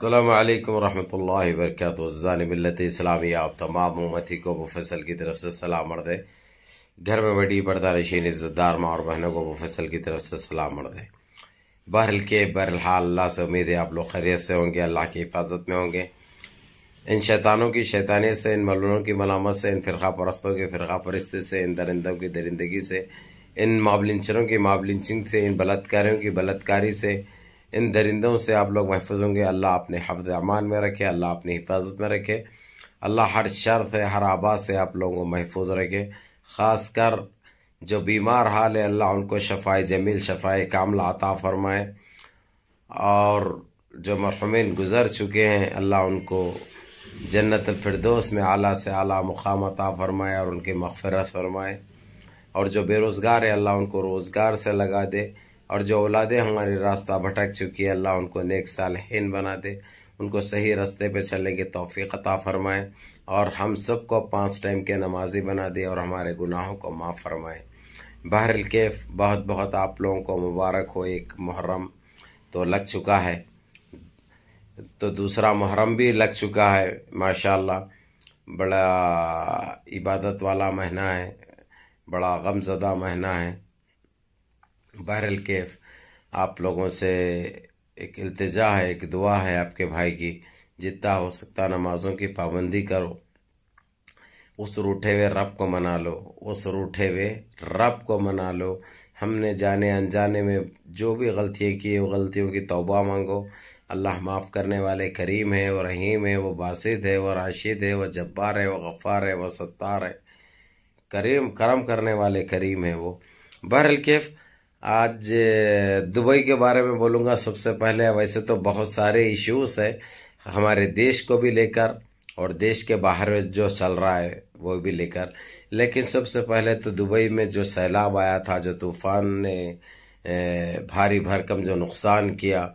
अल्लाम वरहमल वर्क मिलत इस्लामी आप तमाम उमती को मुफसल की तरफ से सलाम मर दें घर में बड़ी पर्दा नशीन इज़्ज़तदार माँ और बहनों को मुफसल की तरफ से सलाम मर दें बहरल के बहरहाल अल्लाह से उम्मीद है आप लोग खैरियत से होंगे अल्लाह की हिफाजत में होंगे इन शैतानों की शैतानी से इन मलूनों की मलामत से इन फ़िरका परस्तों की फ़िरका परस्ती से इन दरिंदों की दरिंदगी से इन माबलिंचरों की माबलिंचिंग से इन बलात्कारियों की बलात्कारी से इन दरिंदों से आप लोग महफूज होंगे अल्लाह अपने हफ्ज अमान में रखे अल्लाह अपनी हिफाजत में रखे अल्लाह हर शर से हर आबाद से आप लोगों को महफूज रखे ख़ास कर जो बीमार हाल है अल्लाह उनको शफाए जमील शफाए कामला अता फ़रमाए और जो मरहमिन गुज़र चुके हैं अल्लाह उनको जन्नत फिरदोस में आला से आला मुकाम अता फ़रमाए और उनके मगफरत फरमाए और जो बेरोज़गार है अल्लाह उनको रोज़गार से लगा दे और जो औलादे हमारे रास्ता भटक चुकी है अल्लाह उनको नेक हिन बना दे उनको सही रास्ते पे चलने की तोफ़ी अता फ़रमाए और हम सबको पाँच टाइम के नमाजी बना दे और हमारे गुनाहों को माफ़ फरमाए बहरल केफ बहुत बहुत आप लोगों को मुबारक हो एक मुहर्रम तो लग चुका है तो दूसरा मुहर्रम भी लग चुका है माशाल्लाह बड़ा इबादत वाला महीना है बड़ा गमजदा महीना है बहरल कैफ आप लोगों से एक अल्तजा है एक दुआ है आपके भाई की जितना हो सकता नमाज़ों की पाबंदी करो उस रूठे हुए रब को मना लो उस रूठे हुए रब को मना लो हमने जाने अनजाने में जो भी गलतियाँ की वो गलतियों की तौबा मांगो अल्लाह माफ़ करने वाले करीम है वो रहीम है वो बासित है वो राशिद है वो जब्बार है वो गफ़ार है वो सत्तार है करीम करम करने वाले करीम है वो बहरल कैफ़ आज दुबई के बारे में बोलूँगा सबसे पहले वैसे तो बहुत सारे इश्यूज़ है हमारे देश को भी लेकर और देश के बाहर जो चल रहा है वो भी लेकर लेकिन सबसे पहले तो दुबई में जो सैलाब आया था जो तूफ़ान ने भारी भरकम जो नुकसान किया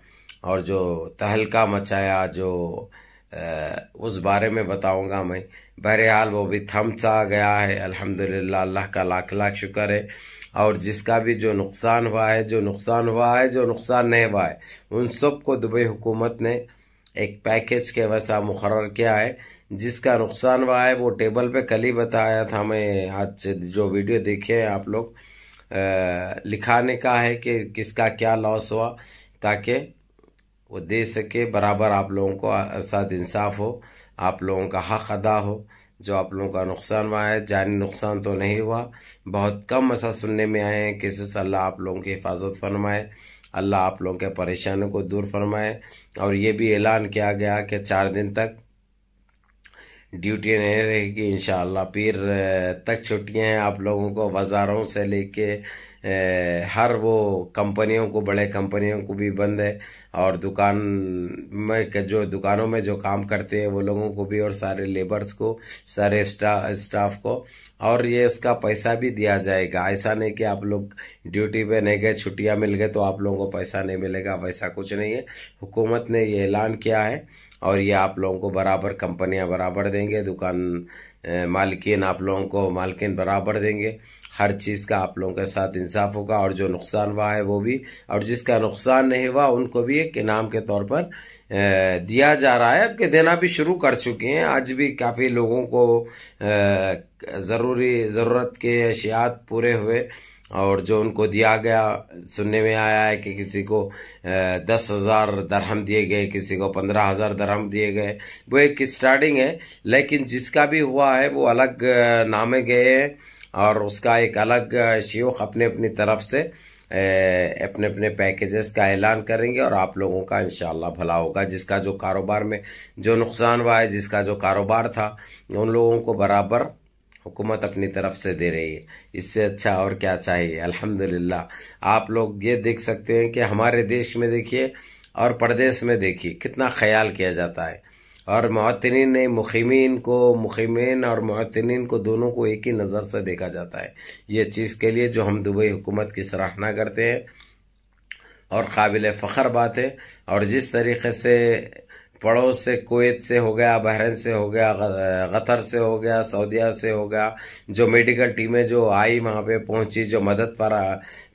और जो तहलका मचाया जो उस बारे में बताऊंगा मैं बहरहाल वो भी थमचा गया है अल्हम्दुलिल्लाह अल्लाह का लाख लाख शुक्र है और जिसका भी जो नुकसान हुआ है जो नुकसान हुआ है जो नुकसान नहीं हुआ है उन सब को दुबई हुकूमत ने एक पैकेज के वैसा मुकर किया है जिसका नुकसान हुआ है वो टेबल पे कल ही बताया था मैं आज जो वीडियो देखे हैं आप लोग लिखाने का है कि किसका क्या लॉस हुआ ताकि वो दे सके बराबर आप लोगों को साथ इंसाफ हो आप लोगों का हक अदा हो जो आप लोगों का नुकसान हुआ है जानी नुकसान तो नहीं हुआ बहुत कम ऐसा सुनने में आए हैं कि सिर्फ अल्लाह आप लोगों की हिफाजत फरमाए अल्लाह आप लोगों के परेशानियों को दूर फरमाए और ये भी ऐलान किया गया कि चार दिन तक ड्यूटी नहीं रहेगी इन पीर तक छुट्टियाँ हैं आप लोगों को बाज़ारों से लेके हर वो कंपनियों को बड़े कंपनियों को भी बंद है और दुकान में जो दुकानों में जो काम करते हैं वो लोगों को भी और सारे लेबर्स को सारे स्टा, स्टाफ को और ये इसका पैसा भी दिया जाएगा ऐसा नहीं कि आप लोग ड्यूटी पे नहीं गए छुट्टियां मिल गए तो आप लोगों को पैसा नहीं मिलेगा वैसा कुछ नहीं है हुकूमत ने ये ऐलान किया है और ये आप लोगों को बराबर कंपनियां बराबर देंगे दुकान मालकिन आप लोगों को मालकिन बराबर देंगे हर चीज़ का आप लोगों के साथ इंसाफ होगा और जो नुकसान हुआ है वो भी और जिसका नुकसान नहीं हुआ उनको भी एक इनाम के तौर पर दिया जा रहा है अब के देना भी शुरू कर चुके हैं आज भी काफ़ी लोगों को ज़रूरी ज़रूरत के अशियात पूरे हुए और जो उनको दिया गया सुनने में आया है कि किसी को दस हज़ार दरहम दिए गए किसी को पंद्रह हज़ार दरहम दिए गए वो एक स्टार्टिंग है लेकिन जिसका भी हुआ है वो अलग नामे गए हैं और उसका एक अलग शेख अपने अपनी तरफ से अपने अपने पैकेजेस का ऐलान करेंगे और आप लोगों का इन भला होगा जिसका जो कारोबार में जो नुकसान हुआ है जिसका जो कारोबार था उन लोगों को बराबर हुकूमत अपनी तरफ से दे रही है इससे अच्छा और क्या चाहिए अल्हम्दुलिल्लाह आप लोग ये देख सकते हैं कि हमारे देश में देखिए और प्रदेश में देखिए कितना ख्याल किया जाता है और मौतरीन ने मुखिमिन को मुखिमिन और मौतरीन को दोनों को एक ही नज़र से देखा जाता है ये चीज़ के लिए जो हम दुबई हुकूमत की सराहना करते हैं और काबिल फ़ख्र बात है और जिस तरीके से पड़ोस से कुवैत से हो गया बहरन से हो गया कतर से हो गया सऊदिया से हो गया जो मेडिकल टीमें जो आई वहाँ पे पहुँची जो मदद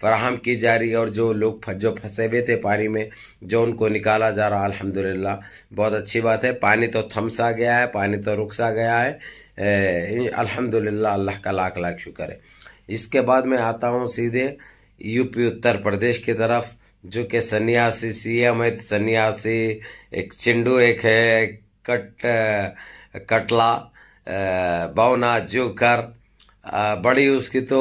फराहम की जा रही और जो लोग जो फंसे हुए थे पानी में जो उनको निकाला जा रहा अल्हम्दुलिल्लाह बहुत अच्छी बात है पानी तो थमसा गया है पानी तो रुकसा गया है ए, अल्हम्दुलिल्लाह अल्लाह का लाख लाख शुक्र है इसके बाद मैं आता हूँ सीधे यूपी उत्तर प्रदेश की तरफ जो कि सन्यासी सी एम है सन्यासी एक चिंडू एक है कट कटला बौना जोकर बड़ी उसकी तो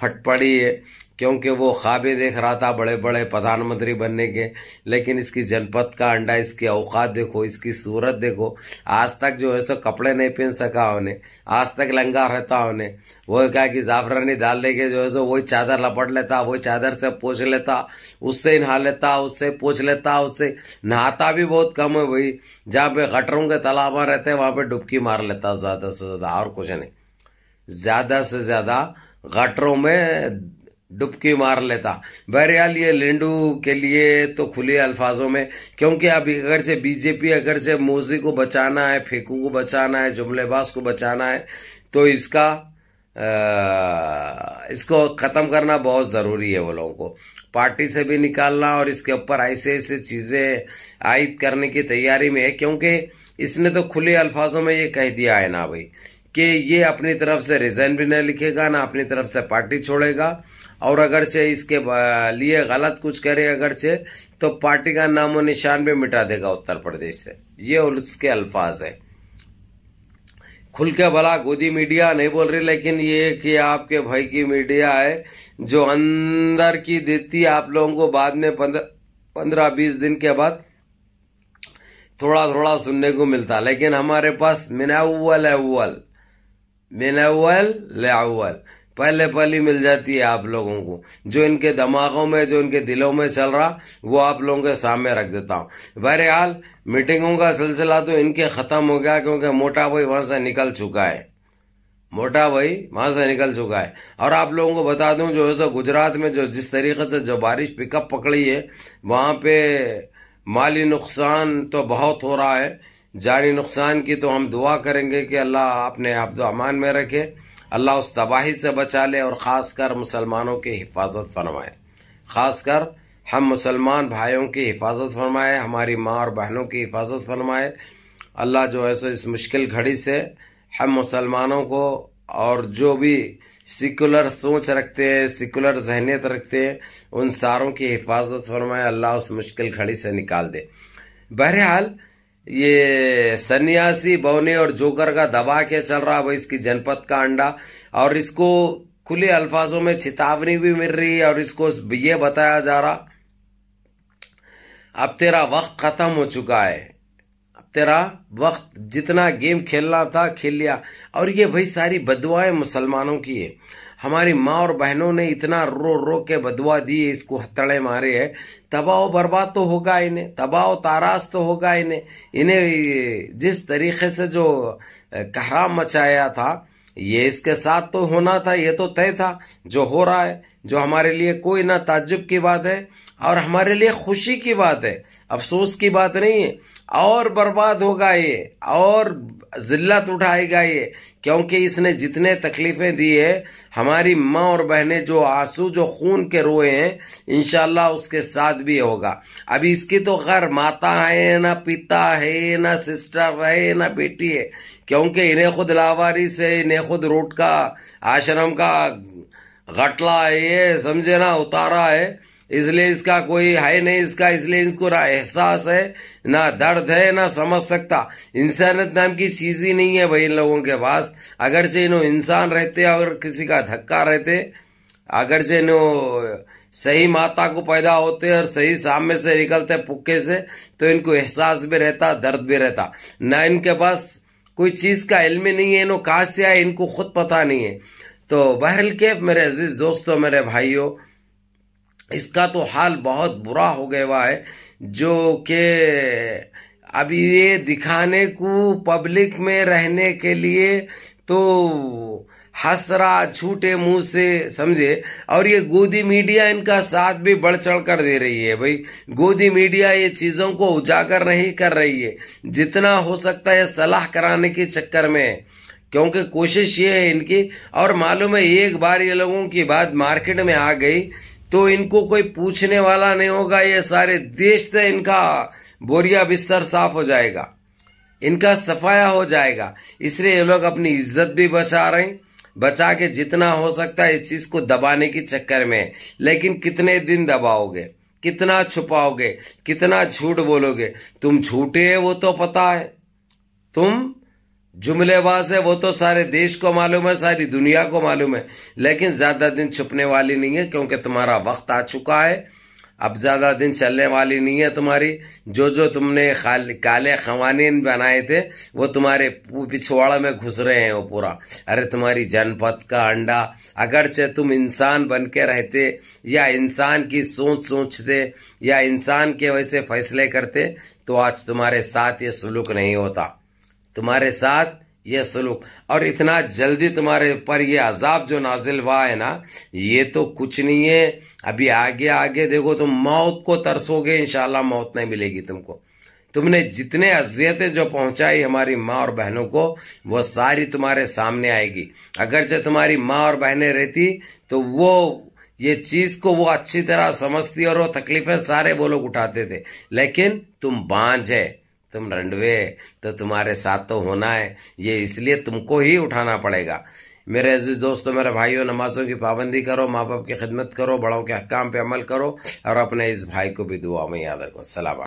फट पड़ी है क्योंकि वो ख्वाबे देख रहा था बड़े बड़े प्रधानमंत्री बनने के लेकिन इसकी जनपद का अंडा इसके औकात देखो इसकी सूरत देखो आज तक जो है सो कपड़े नहीं पहन सका उन्हें आज तक लंगा रहता उन्हें वो क्या कि जाफरानी डाल लेके जो है सो वही चादर लपट लेता वही चादर से पोछ लेता उससे नहा लेता उससे पोछ लेता उससे नहाता भी बहुत कम है भाई जहाँ पे गटरों के तालाबा रहते हैं वहाँ पे डुबकी मार लेता ज़्यादा से ज़्यादा और कुछ नहीं ज़्यादा से ज़्यादा गटरों में डुबकी मार लेता बहरहाल ये लेंडू के लिए तो खुले अल्फाजों में क्योंकि अब अगर से बीजेपी अगर से मोजी को बचाना है फेकू को बचाना है जुमलेबाज को बचाना है तो इसका आ, इसको ख़त्म करना बहुत ज़रूरी है वो लोगों को पार्टी से भी निकालना और इसके ऊपर ऐसे ऐसे चीज़ें आयद करने की तैयारी में है क्योंकि इसने तो खुले अल्फाजों में ये कह दिया है ना भाई कि ये अपनी तरफ से रिजाइन भी नहीं लिखेगा ना अपनी तरफ से पार्टी छोड़ेगा और अगर से इसके लिए गलत कुछ करे अगर से तो पार्टी का नामो निशान भी मिटा देगा उत्तर प्रदेश से ये उसके अल्फाज है खुल के भला गोदी मीडिया नहीं बोल रही लेकिन ये कि आपके भाई की मीडिया है जो अंदर की देती आप लोगों को बाद में पंद्रह बीस दिन के बाद थोड़ा थोड़ा सुनने को मिलता लेकिन हमारे पास मिना है मिन अव्वल ले अव्वल पहले पहली मिल जाती है आप लोगों को जो इनके दिमागों में जो इनके दिलों में चल रहा वो आप लोगों के सामने रख देता हूँ बहरहाल मीटिंगों का सिलसिला तो इनके ख़त्म हो गया क्योंकि मोटा भाई वहाँ से निकल चुका है मोटा भाई वहाँ से निकल चुका है और आप लोगों को बता दूं जो है सो गुजरात में जो जिस तरीके से जो बारिश पिकअप पकड़ी है वहाँ पे माली नुकसान तो बहुत हो रहा है जानी नुकसान की तो हम दुआ करेंगे कि अल्लाह अपने आप अमान में रखे अल्लाह उस तबाही से बचा ले और ख़ास कर मुसलमानों की हिफाजत फरमाए ख़ास कर हम मुसलमान भाइयों की हिफाजत फरमाए हमारी माँ और बहनों की हिफाजत फरमाए अल्लाह जो है सो इस मुश्किल घड़ी से हम मुसलमानों को और जो भी सिकुलर सोच रखते हैं सिकुलर जहनीत रखते हैं उन सारों की हिफाजत फरमाए अल्लाह उस मुश्किल घड़ी से निकाल दे बहरहाल ये सन्यासी बौने और जोकर का दबा के चल रहा भाई इसकी जनपद का अंडा और इसको खुले अल्फाजों में चेतावनी भी मिल रही है और इसको ये बताया जा रहा अब तेरा वक्त खत्म हो चुका है अब तेरा वक्त जितना गेम खेलना था खेल लिया और ये भाई सारी बदवाए मुसलमानों की है हमारी माँ और बहनों ने इतना रो रो के बदवा दिए इसको हथड़े मारे है तबाह बर्बाद तो होगा इन्हें तबाह ताराज तो होगा इन्हें इन्हें जिस तरीके से जो कहराम मचाया था ये इसके साथ तो होना था ये तो तय था जो हो रहा है जो हमारे लिए कोई ना ताजुब की बात है और हमारे लिए खुशी की बात है अफसोस की बात नहीं है और बर्बाद होगा ये और जिल्लत उठाएगा ये क्योंकि इसने जितने तकलीफ़ें दी है हमारी माँ और बहनें जो आंसू जो खून के रोए हैं इन उसके साथ भी होगा अभी इसकी तो खैर माता है ना पिता है ना सिस्टर है ना बेटी है क्योंकि इन्हें खुद लावारिस है इन्हें खुद रोड का आश्रम का घटला है ये समझे ना उतारा है इसलिए इसका कोई है नहीं इसका इसलिए इसको ना एहसास है ना दर्द है ना समझ सकता इंसानियत नाम की चीज़ ही नहीं है भाई इन लोगों के पास अगर से इन इंसान रहते और किसी का धक्का रहते अगर से इन्हों सही माता को पैदा होते और सही सामने से निकलते पुक्के से तो इनको एहसास भी रहता दर्द भी रहता ना इनके पास कोई चीज़ का इलमी नहीं है इन्हों कहा से आए इनको खुद पता नहीं है तो बहरल कैफ मेरे अजीज़ दोस्तों मेरे भाइयों इसका तो हाल बहुत बुरा हो गया हुआ है जो के अभी ये दिखाने को पब्लिक में रहने के लिए तो हसरा छूटे मुंह से समझे और ये गोदी मीडिया इनका साथ भी बढ़ चढ़ कर दे रही है भाई गोदी मीडिया ये चीज़ों को उजागर नहीं कर रही है जितना हो सकता है सलाह कराने के चक्कर में क्योंकि कोशिश ये है इनकी और मालूम है एक बार ये लोगों की बात मार्केट में आ गई तो इनको कोई पूछने वाला नहीं होगा ये सारे देश से इनका बोरिया बिस्तर साफ हो जाएगा इनका सफाया हो जाएगा इसलिए ये लोग अपनी इज्जत भी बचा रहे हैं बचा के जितना हो सकता है इस चीज को दबाने के चक्कर में लेकिन कितने दिन दबाओगे कितना छुपाओगे कितना झूठ बोलोगे तुम झूठे वो तो पता है तुम जुमलेबाज है वो तो सारे देश को मालूम है सारी दुनिया को मालूम है लेकिन ज़्यादा दिन छुपने वाली नहीं है क्योंकि तुम्हारा वक्त आ चुका है अब ज़्यादा दिन चलने वाली नहीं है तुम्हारी जो जो तुमने काले खवानीन बनाए थे वो तुम्हारे पिछवाड़ा में घुस रहे हैं वो पूरा अरे तुम्हारी जनपद का अंडा अगर चाहे तुम इंसान बन के रहते या इंसान की सोच सोचते या इंसान के वैसे फैसले करते तो आज तुम्हारे साथ ये सुलूक नहीं होता तुम्हारे साथ ये सलूक और इतना जल्दी तुम्हारे पर ये अजाब जो नाजिल हुआ है ना ये तो कुछ नहीं है अभी आगे आगे देखो तुम मौत को तरसोगे इंशाल्लाह मौत नहीं मिलेगी तुमको तुमने जितने अजियतें जो पहुंचाई हमारी माँ और बहनों को वो सारी तुम्हारे सामने आएगी अगर जो तुम्हारी माँ और बहनें रहती तो वो ये चीज को वो अच्छी तरह समझती और वो तकलीफें सारे वो लोग उठाते थे लेकिन तुम बांझ है तुम रंडवे तो तुम्हारे साथ तो होना है ये इसलिए तुमको ही उठाना पड़ेगा मेरे अजीज़ दोस्तों मेरे भाइयों नमाजों की पाबंदी करो माँ बाप की खिदमत करो बड़ों के हकाम पे अमल करो और अपने इस भाई को भी दुआ में याद रखो सलाम